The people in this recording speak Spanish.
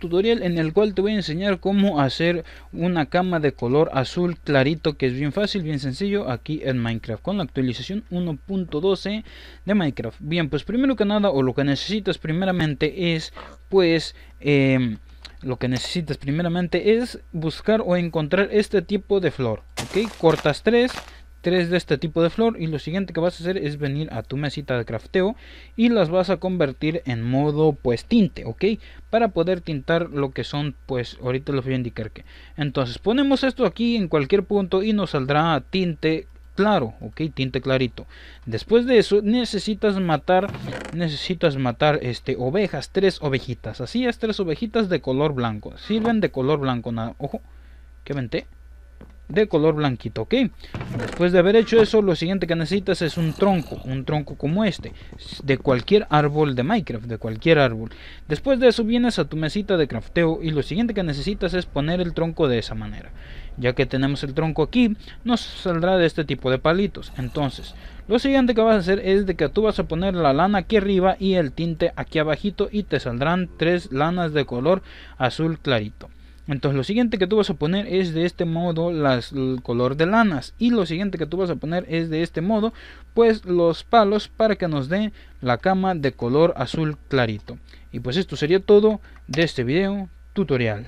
tutorial en el cual te voy a enseñar cómo hacer una cama de color azul clarito que es bien fácil, bien sencillo aquí en Minecraft con la actualización 1.12 de Minecraft. Bien, pues primero que nada o lo que necesitas primeramente es pues... Em, lo que necesitas primeramente es buscar o encontrar este tipo de flor, ok, cortas tres tres de este tipo de flor y lo siguiente que vas a hacer es venir a tu mesita de crafteo y las vas a convertir en modo pues tinte, ok, para poder tintar lo que son pues ahorita los voy a indicar que entonces ponemos esto aquí en cualquier punto y nos saldrá tinte claro, ok, tinte clarito. Después de eso necesitas matar, necesitas matar este, ovejas, tres ovejitas. Así es, tres ovejitas de color blanco. Sirven de color blanco, nada, ojo, que vente de color blanquito, ¿ok? Después de haber hecho eso, lo siguiente que necesitas es un tronco, un tronco como este, de cualquier árbol de Minecraft, de cualquier árbol. Después de eso vienes a tu mesita de crafteo y lo siguiente que necesitas es poner el tronco de esa manera. Ya que tenemos el tronco aquí, nos saldrá de este tipo de palitos. Entonces, lo siguiente que vas a hacer es de que tú vas a poner la lana aquí arriba y el tinte aquí abajito y te saldrán tres lanas de color azul clarito. Entonces lo siguiente que tú vas a poner es de este modo las, el color de lanas. Y lo siguiente que tú vas a poner es de este modo pues los palos para que nos dé la cama de color azul clarito. Y pues esto sería todo de este video tutorial.